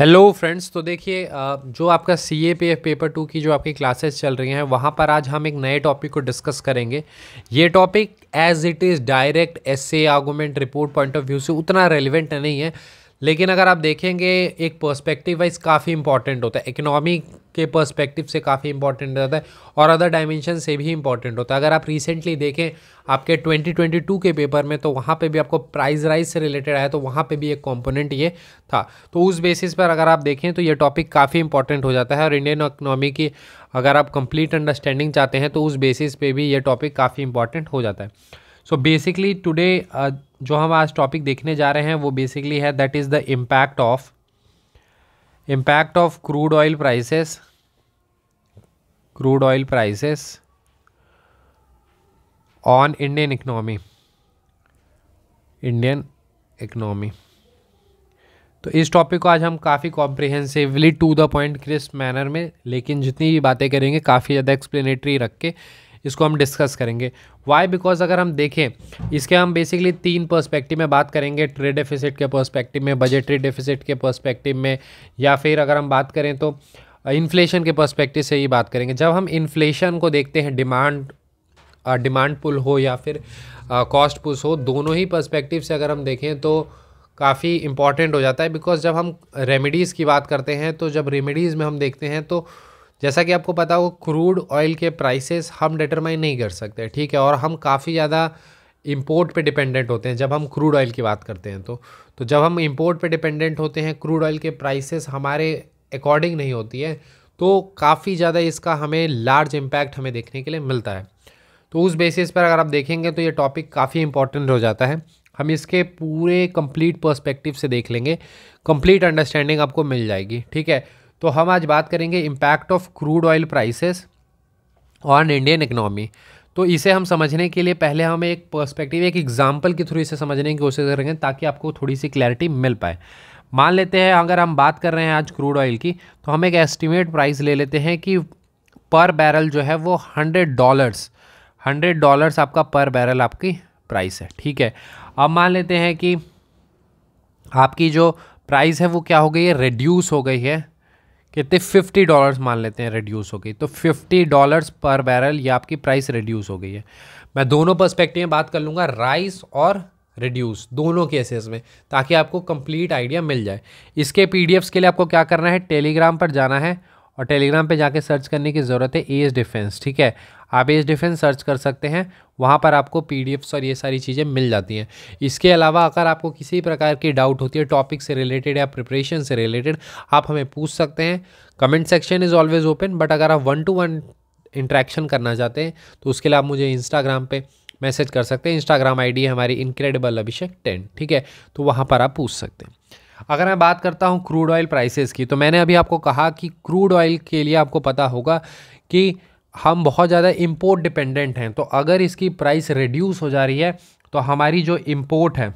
hello friends तो देखिए जो आपका C A P F paper two की जो आपकी क्लासेस चल रही हैं वहाँ पर आज हम एक नए टॉपिक को डिस्कस करेंगे ये topic as it is direct essay argument report point of view से उतना रेलिवेंट नहीं है लेकिन अगर आप देखेंगे एक पर्सपेक्टिव वाइज काफ़ी इंपॉर्टेंट होता है इकोनॉमी के पर्सपेक्टिव से काफ़ी इंपॉर्टेंट रहता है और अदर डायमेंशन से भी इंपॉर्टेंट होता है अगर आप रिसेंटली देखें आपके 2022 के पेपर में तो वहाँ पे भी आपको प्राइस राइज से रिलेटेड आया तो वहाँ पे भी एक कंपोनेंट ये था तो उस बेसिस पर अगर आप देखें तो ये टॉपिक काफ़ी इंपॉर्टेंट हो जाता है और इंडियन इकनॉमी की अगर आप कंप्लीट अंडरस्टैंडिंग चाहते हैं तो उस बेसिस पर भी ये टॉपिक काफ़ी इंपॉर्टेंट हो जाता है सो बेसिकली टुडे जो हम आज टॉपिक देखने जा रहे हैं वो बेसिकली है that is the impact of impact of crude oil prices crude oil prices on Indian economy Indian economy तो इस टॉपिक को आज हम काफ़ी comprehensively to the point crisp manner में लेकिन जितनी भी बातें करेंगे काफ़ी ज़्यादा एक्सप्लेनेटरी रख के इसको हम डिस्कस करेंगे वाई बिकॉज अगर हम देखें इसके हम बेसिकली तीन पर्सपेक्टिव में बात करेंगे ट्रेड डेफिसिट के पर्सपेक्टिव में बजटरी डेफिसिट के पर्सपेक्टिव में या फिर अगर हम बात करें तो इन्फ्लेशन के पर्सपेक्टिव से ही बात करेंगे जब हम इन्फ्लेशन को देखते हैं डिमांड डिमांड पुल हो या फिर कॉस्ट पुल हो दोनों ही पर्सपेक्टिव से अगर हम देखें तो काफ़ी इम्पॉर्टेंट हो जाता है बिकॉज जब हम रेमेडीज़ की बात करते हैं तो जब रेमेडीज़ में हम देखते हैं तो जैसा कि आपको पता हो क्रूड ऑयल के प्राइसेस हम डिटरमाइन नहीं कर सकते ठीक है और हम काफ़ी ज़्यादा इम्पोर्ट पे डिपेंडेंट होते हैं जब हम क्रूड ऑयल की बात करते हैं तो तो जब हम इम्पोर्ट पे डिपेंडेंट होते हैं क्रूड ऑयल के प्राइसेस हमारे अकॉर्डिंग नहीं होती है तो काफ़ी ज़्यादा इसका हमें लार्ज इम्पैक्ट हमें देखने के लिए मिलता है तो उस बेसिस पर अगर आप देखेंगे तो ये टॉपिक काफ़ी इंपॉर्टेंट हो जाता है हम इसके पूरे कंप्लीट पर्सपेक्टिव से देख लेंगे कंप्लीट अंडरस्टैंडिंग आपको मिल जाएगी ठीक है तो हम आज बात करेंगे impact of crude oil prices on Indian economy तो इसे हम समझने के लिए पहले हम एक पर्सपेक्टिव एक एग्जाम्पल के थ्रू इसे समझने की कोशिश करेंगे ताकि आपको थोड़ी सी क्लैरिटी मिल पाए मान लेते हैं अगर हम बात कर रहे हैं आज क्रूड ऑयल की तो हम एक एस्टिमेट प्राइस ले लेते हैं कि पर बैरल जो है वो हंड्रेड डॉलर्स हंड्रेड डॉलर्स आपका पर बैरल आपकी प्राइस है ठीक है अब मान लेते हैं कि आपकी जो प्राइस है वो क्या हो गई है रिड्यूस हो गई है कितने फिफ्टी डॉलर्स मान लेते हैं रिड्यूस हो गई तो फिफ्टी डॉलर्स पर बैरल ये आपकी प्राइस रिड्यूस हो गई है मैं दोनों पर्सपेक्टिव में बात कर लूँगा राइस और रिड्यूस दोनों केसेस में ताकि आपको कंप्लीट आइडिया मिल जाए इसके पीडीएफ्स के लिए आपको क्या करना है टेलीग्राम पर जाना है और टेलीग्राम पे जाके सर्च करने की ज़रूरत है ए डिफेंस ठीक है आप एज डिफेंस सर्च कर सकते हैं वहाँ पर आपको पी और ये सारी चीज़ें मिल जाती हैं इसके अलावा अगर आपको किसी प्रकार की डाउट होती है टॉपिक से रिलेटेड या प्रिपरेशन से रिलेटेड आप हमें पूछ सकते हैं comment section is always open but अगर आप वन टू वन इंट्रैक्शन करना चाहते हैं तो उसके लिए आप मुझे इंस्टाग्राम पर मैसेज कर सकते हैं इंस्टाग्राम डी है हमारी इनक्रेडिबल अभिषेक टेन ठीक है तो वहाँ पर आप पूछ सकते हैं अगर मैं बात करता हूँ क्रूड ऑयल प्राइसेस की तो मैंने अभी आपको कहा कि क्रूड ऑयल के लिए आपको पता होगा कि हम बहुत ज़्यादा इम्पोर्ट डिपेंडेंट हैं तो अगर इसकी प्राइस रिड्यूस हो जा रही है तो हमारी जो इम्पोर्ट है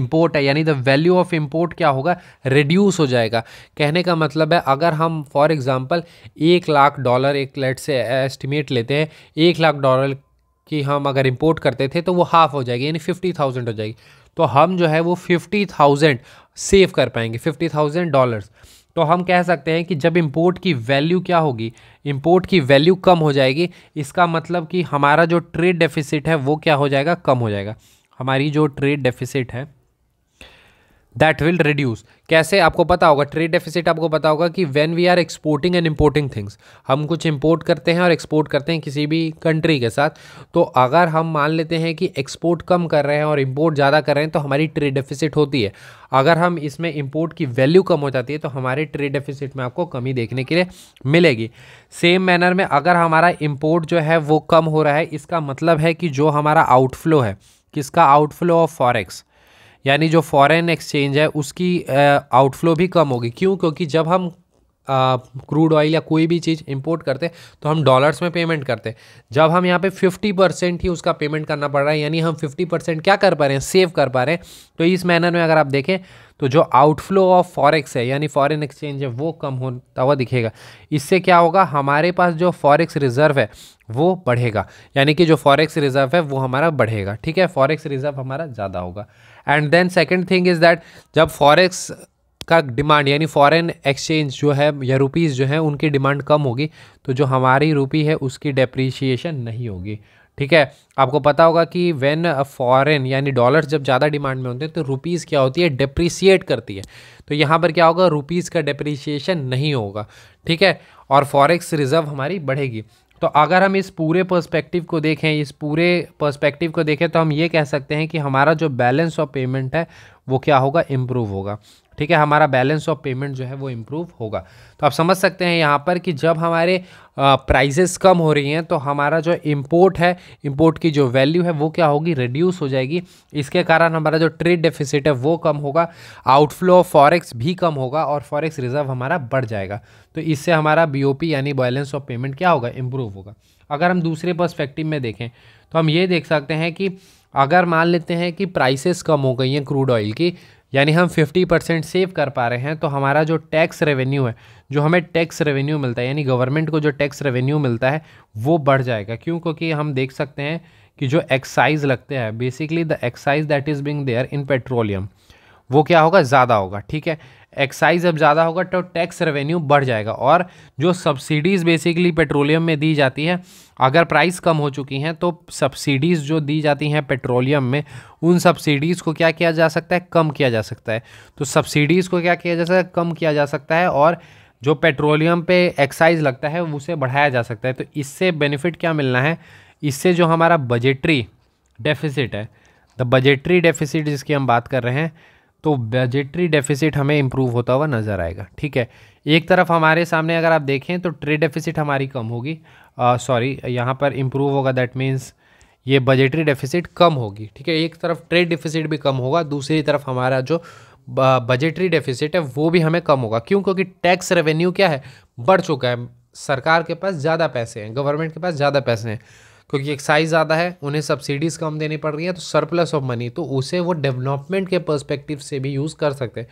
इम्पोर्ट है यानी द वैल्यू ऑफ इम्पोर्ट क्या होगा रिड्यूस हो जाएगा कहने का मतलब है अगर हम फॉर एग्ज़ाम्पल एक लाख डॉलर एक लेट से एस्टिमेट लेते हैं एक लाख डॉलर की हम अगर इम्पोर्ट करते थे तो वो हाफ़ हो जाएगी यानी फिफ्टी थाउजेंड हो जाएगी तो हम जो है वो फिफ्टी थाउजेंड सेव कर पाएंगे फिफ्टी थाउजेंड डॉलर्स तो हम कह सकते हैं कि जब इम्पोर्ट की वैल्यू क्या होगी इम्पोर्ट की वैल्यू कम हो जाएगी इसका मतलब कि हमारा जो ट्रेड डेफिसिट है वो क्या हो जाएगा कम हो जाएगा हमारी जो ट्रेड डेफिसिट है दैट विल रिड्यूस कैसे आपको पता होगा ट्रेड डेफिसिट आपको पता होगा कि when we are exporting and importing things हम कुछ इम्पोर्ट करते हैं और एक्सपोर्ट करते हैं किसी भी कंट्री के साथ तो अगर हम मान लेते हैं कि एक्सपोर्ट कम कर रहे हैं और इम्पोर्ट ज़्यादा कर रहे हैं तो हमारी ट्रेड डेफिसिट होती है अगर हम इसमें इम्पोर्ट की वैल्यू कम हो जाती है तो हमारे ट्रेड डेफिसिट में आपको कमी देखने के लिए मिलेगी सेम मैनर में अगर हमारा इम्पोर्ट जो है वो कम हो रहा है इसका मतलब है कि जो हमारा आउटफ्लो है किसका आउटफ्लो ऑफ फॉरेक्स यानी जो फॉरेन एक्सचेंज है उसकी आउटफ्लो भी कम होगी क्यों क्योंकि जब हम क्रूड ऑयल या कोई भी चीज़ इंपोर्ट करते तो हम डॉलर्स में पेमेंट करते जब हम यहाँ पे 50 परसेंट ही उसका पेमेंट करना पड़ रहा है यानी हम 50 परसेंट क्या कर पा रहे हैं सेव कर पा रहे हैं तो इस मैनर में अगर आप देखें तो जो आउटफ्लो ऑफ फॉरेक्स है यानी फॉरेन एक्सचेंज है वो कम होता हुआ दिखेगा इससे क्या होगा हमारे पास जो फॉरेक्स रिजर्व है वो बढ़ेगा यानी कि जो फॉरेक्स रिजर्व है वो हमारा बढ़ेगा ठीक है फॉरेक्स रिजर्व हमारा ज़्यादा होगा and then second thing is that जब फॉरेक्स का डिमांड यानी फॉरेन एक्सचेंज जो है या रुपीज़ जो है उनकी डिमांड कम होगी तो जो हमारी रुपी है उसकी डेप्रीशिएशन नहीं होगी ठीक है आपको पता होगा कि व्हेन फॉरेन यानी डॉलर्स जब ज़्यादा डिमांड में होते हैं तो रुपीज़ क्या होती है डेप्रीसीट करती है तो यहाँ पर क्या होगा रुपीज़ का डेप्रिसिएशन नहीं होगा ठीक है और फॉरेक्स रिज़र्व हमारी बढ़ेगी तो अगर हम इस पूरे पर्सपेक्टिव को देखें इस पूरे पर्सपेक्टिव को देखें तो हम ये कह सकते हैं कि हमारा जो बैलेंस ऑफ पेमेंट है वो क्या होगा इम्प्रूव होगा ठीक है हमारा बैलेंस ऑफ पेमेंट जो है वो इम्प्रूव होगा तो आप समझ सकते हैं यहाँ पर कि जब हमारे प्राइजेस कम हो रही हैं तो हमारा जो इम्पोर्ट है इम्पोर्ट की जो वैल्यू है वो क्या होगी रिड्यूस हो जाएगी इसके कारण हमारा जो ट्रेड डेफिसिट है वो कम होगा आउटफ्लो ऑफ फॉरेक्स भी कम होगा और फॉरेक्स रिजर्व हमारा बढ़ जाएगा तो इससे हमारा बी यानी बैलेंस ऑफ पेमेंट क्या होगा इम्प्रूव होगा अगर हम दूसरे पर्सपेक्टिव में देखें तो हम ये देख सकते हैं कि अगर मान लेते हैं कि प्राइसेस कम हो गई हैं क्रूड ऑयल की यानी हम 50 परसेंट सेव कर पा रहे हैं तो हमारा जो टैक्स रेवेन्यू है जो हमें टैक्स रेवेन्यू मिलता है यानी गवर्नमेंट को जो टैक्स रेवेन्यू मिलता है वो बढ़ जाएगा क्यों क्योंकि हम देख सकते हैं कि जो एक्साइज लगते हैं basically the excise that is being there in petroleum वो क्या होगा ज़्यादा होगा ठीक है एक्साइज अब ज़्यादा होगा तो टैक्स रेवेन्यू बढ़ जाएगा और जो सब्सिडीज़ बेसिकली पेट्रोलियम में दी जाती है अगर प्राइस कम हो चुकी हैं तो सब्सिडीज़ जो दी जाती हैं पेट्रोलियम में उन सब्सिडीज़ को क्या किया जा सकता है कम किया जा सकता है तो सब्सिडीज़ को क्या किया जा सकता है कम किया जा सकता है और जो पेट्रोलियम पे एक्साइज लगता है उसे बढ़ाया जा सकता है तो इससे बेनिफिट क्या मिलना है इससे जो हमारा बजटरी डेफिसिट है द बजटरी डेफिसिट जिसकी हम बात कर रहे हैं तो बजटरी डेफिसिट हमें इम्प्रूव होता हुआ नज़र आएगा ठीक है एक तरफ हमारे सामने अगर आप देखें तो ट्रेड डेफिसिट हमारी कम होगी सॉरी यहाँ पर इम्प्रूव होगा दैट मीन्स ये बजटरी डेफिसिट कम होगी ठीक है एक तरफ ट्रेड डेफिसिट भी कम होगा दूसरी तरफ हमारा जो बजटरी डेफिसिट है वो भी हमें कम होगा क्यों क्योंकि टैक्स रेवेन्यू क्या है बढ़ चुका है सरकार के पास ज़्यादा पैसे हैं गवर्नमेंट के पास ज़्यादा पैसे हैं क्योंकि एक्साइज ज़्यादा है उन्हें सब्सिडीज़ कम देनी पड़ रही है तो सरप्लस ऑफ मनी तो उसे वो डेवलपमेंट के पर्सपेक्टिव से भी यूज़ कर सकते हैं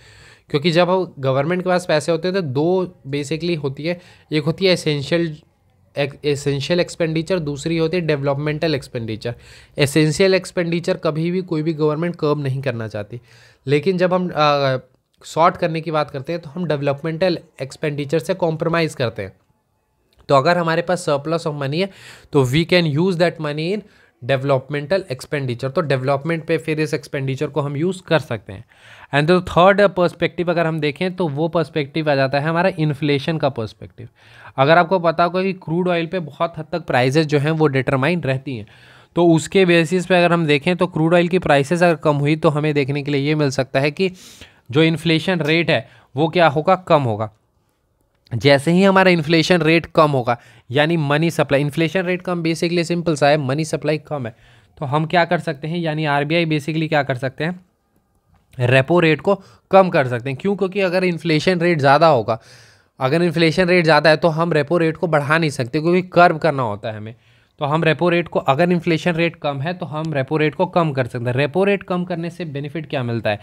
क्योंकि जब हम गवर्नमेंट के पास पैसे होते हैं तो दो बेसिकली होती है एक होती है एसेंशियल एसेंशियल एक्सपेंडिचर दूसरी होती है डेवलपमेंटल एक्सपेंडिचर एसेंशियल एक्सपेंडिचर कभी भी कोई भी गवर्नमेंट कर्म नहीं करना चाहती लेकिन जब हम शॉर्ट करने की बात करते हैं तो हम डेवलपमेंटल एक्सपेंडिचर से कॉम्प्रोमाइज़ करते हैं तो अगर हमारे पास सरप्लस ऑफ मनी है तो we can use that money in developmental expenditure तो डेवलपमेंट पे फिर इस एक्सपेंडिचर को हम यूज़ कर सकते हैं एंड द थर्ड पर्सपेक्टिव अगर हम देखें तो वो पर्सपेक्टिव आ जाता है हमारा इन्फ्लेशन का पर्सपेक्टिव अगर आपको पता होगा कि क्रूड ऑयल पे बहुत हद तक प्राइजेज जो हैं वो डिटरमाइन रहती हैं तो उसके बेसिस पे अगर हम देखें तो क्रूड ऑयल की प्राइसेज अगर कम हुई तो हमें देखने के लिए ये मिल सकता है कि जो इन्फ्लेशन रेट है वो क्या होगा कम होगा जैसे ही हमारा इन्फ्लेशन रेट कम होगा यानी मनी सप्लाई इन्फ्लेशन रेट कम बेसिकली सिंपल सा है मनी सप्लाई कम है तो हम क्या कर सकते हैं यानी आरबीआई बेसिकली क्या कर सकते हैं रेपो रेट को कम कर सकते हैं क्यों क्योंकि अगर इन्फ्लेशन रेट ज़्यादा होगा अगर इन्फ्लेशन रेट ज़्यादा है तो हम रेपो रेट को बढ़ा नहीं सकते क्योंकि कर्व करना होता है हमें तो हम रेपो रेट को अगर इन्फ्लेशन रेट कम है तो हम रेपो रेट को कम कर सकते हैं रेपो रेट कम करने से बेनिफिट क्या मिलता है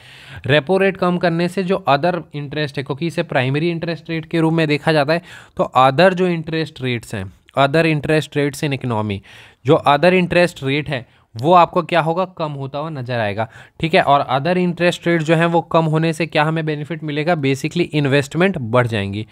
रेपो रेट कम करने से जो अदर इंटरेस्ट है क्योंकि इसे प्राइमरी इंटरेस्ट रेट के रूप में देखा जाता है तो अदर जो इंटरेस्ट रेट्स हैं other interest rates in economy जो अदर इंटरेस्ट रेट है वो आपको क्या होगा कम होता हुआ नजर आएगा ठीक है और अदर इंटरेस्ट रेट जो है वो कम होने से क्या हमें बेनिफिट मिलेगा बेसिकली इन्वेस्टमेंट बढ़ जाएंगी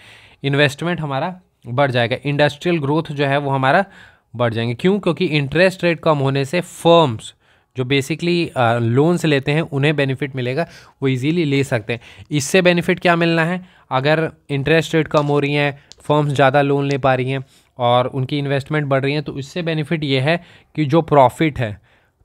इन्वेस्टमेंट हमारा बढ़ जाएगा इंडस्ट्रियल ग्रोथ जो है वो हमारा बढ़ जाएंगे क्यों क्योंकि इंटरेस्ट रेट कम होने से फर्म्स जो बेसिकली लोन्स लेते हैं उन्हें बेनिफिट मिलेगा वो इजीली ले सकते हैं इससे बेनिफिट क्या मिलना है अगर इंटरेस्ट रेट कम हो रही हैं फर्म्स ज़्यादा लोन ले पा रही हैं और उनकी इन्वेस्टमेंट बढ़ रही हैं तो इससे बेनिफिट ये है कि जो प्रॉफिट है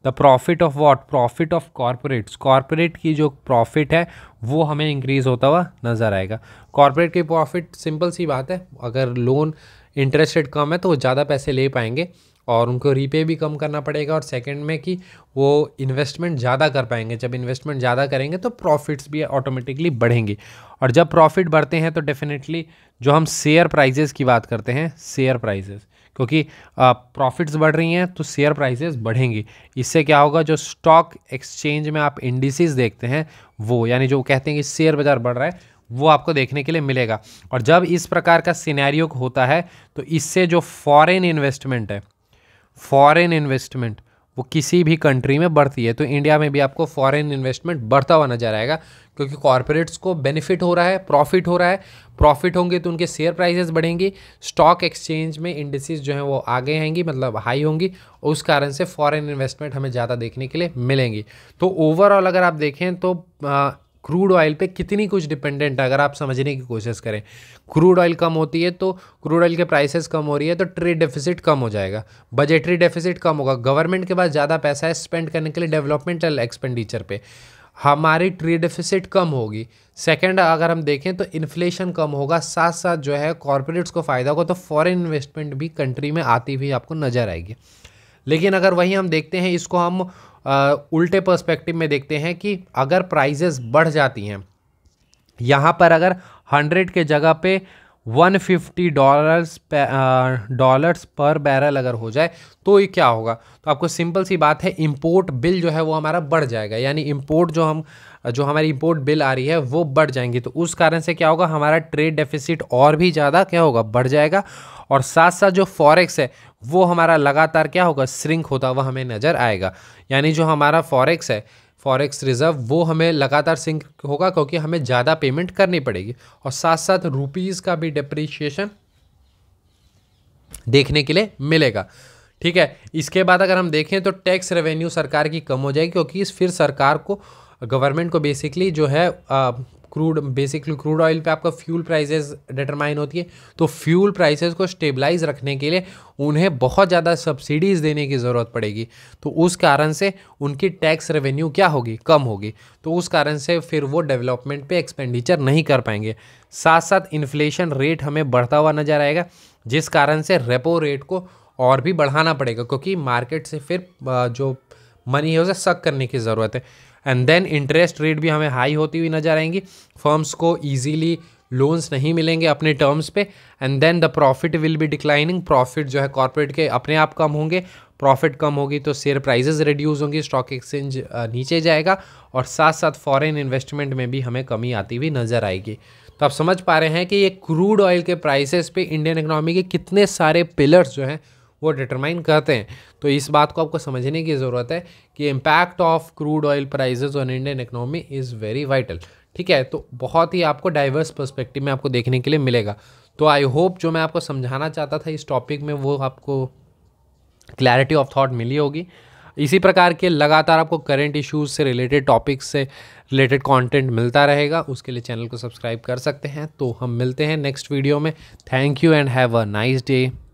the profit of what profit of corporates corporate की जो प्रॉफिट है वो हमें इंक्रीज़ होता हुआ नज़र आएगा कॉरपोरेट की प्रॉफिट सिंपल सी बात है अगर लोन इंटरेस्ट रेट कम है तो वो ज़्यादा पैसे ले पाएंगे और उनको रीपे भी कम करना पड़ेगा और सेकंड में कि वो इन्वेस्टमेंट ज़्यादा कर पाएंगे जब इन्वेस्टमेंट ज़्यादा करेंगे तो प्रॉफिट्स भी ऑटोमेटिकली बढ़ेंगे और जब प्रॉफिट बढ़ते हैं तो डेफिनेटली जो हम शेयर प्राइजेज़ की बात करते हैं शेयर प्राइजेज़ क्योंकि प्रॉफिट्स बढ़ रही हैं तो शेयर प्राइजेस बढ़ेंगी इससे क्या होगा जो स्टॉक एक्सचेंज में आप इंडिसेस देखते हैं वो यानी जो कहते हैं कि शेयर बाज़ार बढ़ रहा है वो आपको देखने के लिए मिलेगा और जब इस प्रकार का सिनेरियो होता है तो इससे जो फॉरेन इन्वेस्टमेंट है फॉरेन इन्वेस्टमेंट वो किसी भी कंट्री में बढ़ती है तो इंडिया में भी आपको फॉरेन इन्वेस्टमेंट बढ़ता हुआ नजर आएगा क्योंकि कॉरपोरेट्स को बेनिफिट हो रहा है प्रॉफिट हो रहा है प्रॉफिट होंगे तो उनके शेयर प्राइसेस बढ़ेंगी स्टॉक एक्सचेंज में इंडिसेस जो हैं वो आगे आएंगी मतलब हाई होंगी और उस कारण से फॉरेन इन्वेस्टमेंट हमें ज़्यादा देखने के लिए मिलेंगी तो ओवरऑल अगर आप देखें तो आ, क्रूड ऑयल पे कितनी कुछ डिपेंडेंट है अगर आप समझने की कोशिश करें क्रूड ऑयल कम होती है तो क्रूड ऑयल के प्राइसेस कम हो रही है तो ट्रेड डेफिसिट कम हो जाएगा बजटरी डेफिसिट कम होगा गवर्नमेंट के पास ज़्यादा पैसा है स्पेंड करने के लिए डेवलपमेंटल एक्सपेंडिचर पे हमारी ट्रेड डेफिसिट कम होगी सेकेंड अगर हम देखें तो इन्फ्लेशन कम होगा साथ साथ जो है कॉरपोरेट्स को फ़ायदा होगा तो फ़ॉरन इन्वेस्टमेंट भी कंट्री में आती हुई आपको नज़र आएगी लेकिन अगर वही हम देखते हैं इसको हम उल्टे पर्सपेक्टिव में देखते हैं कि अगर प्राइजेस बढ़ जाती हैं यहाँ पर अगर हंड्रेड के जगह पे one fifty dollars dollars per barrel अगर हो जाए तो ये क्या होगा तो आपको सिंपल सी बात है इम्पोर्ट बिल जो है वो हमारा बढ़ जाएगा यानी इम्पोर्ट जो हम जो हमारी इम्पोर्ट बिल आ रही है वो बढ़ जाएंगी तो उस कारण से क्या होगा हमारा ट्रेड डेफिसिट और भी ज़्यादा क्या होगा बढ़ जाएगा और साथ साथ जो फॉरेक्स है वो हमारा लगातार क्या होगा श्रिंक होता हुआ हमें नज़र आएगा यानी जो हमारा फॉरेक्स है फॉरेक्स रिज़र्व वो हमें लगातार सिंक होगा क्योंकि हमें ज़्यादा पेमेंट करनी पड़ेगी और साथ साथ रुपीज़ का भी डिप्रिशिएशन देखने के लिए मिलेगा ठीक है इसके बाद अगर हम देखें तो टैक्स रेवेन्यू सरकार की कम हो जाएगी क्योंकि फिर सरकार को गवर्नमेंट को बेसिकली जो है क्रूड बेसिकली क्रूड ऑयल पे आपका फ्यूल प्राइसेस डिटरमाइन होती है तो फ्यूल प्राइसेस को स्टेबलाइज रखने के लिए उन्हें बहुत ज़्यादा सब्सिडीज़ देने की ज़रूरत पड़ेगी तो उस कारण से उनकी टैक्स रेवेन्यू क्या होगी कम होगी तो उस कारण से फिर वो डेवलपमेंट पे एक्सपेंडिचर नहीं कर पाएंगे साथ साथ इन्फ्लेशन रेट हमें बढ़ता हुआ नज़र आएगा जिस कारण से रेपो रेट को और भी बढ़ाना पड़ेगा क्योंकि मार्केट से फिर जो मनी है उसे सक करने की ज़रूरत है एंड देन इंटरेस्ट रेट भी हमें हाई होती हुई नजर आएंगी फर्म्स को ईजीली लोन्स नहीं मिलेंगे अपने टर्म्स पे and then the profit will be declining profit जो है कॉरपोरेट के अपने आप कम होंगे प्रॉफिट कम होगी तो शेयर प्राइजेज रिड्यूस होंगी स्टॉक एक्सचेंज नीचे जाएगा और साथ साथ फॉरेन इन्वेस्टमेंट में भी हमें कमी आती हुई नज़र आएगी तो आप समझ पा रहे हैं कि ये क्रूड ऑयल के प्राइसेस पे इंडियन इकोनॉमी के कितने सारे पिलर्स जो हैं वो डिटरमाइन करते हैं तो इस बात को आपको समझने की ज़रूरत है कि impact of crude oil prices on Indian economy is very vital ठीक है तो बहुत ही आपको डाइवर्स पर्सपेक्टिव में आपको देखने के लिए मिलेगा तो आई होप जो मैं आपको समझाना चाहता था इस टॉपिक में वो आपको क्लैरिटी ऑफ थाट मिली होगी इसी प्रकार के लगातार आपको करेंट इश्यूज से रिलेटेड टॉपिक्स से रिलेटेड कंटेंट मिलता रहेगा उसके लिए चैनल को सब्सक्राइब कर सकते हैं तो हम मिलते हैं नेक्स्ट वीडियो में thank you and have a nice day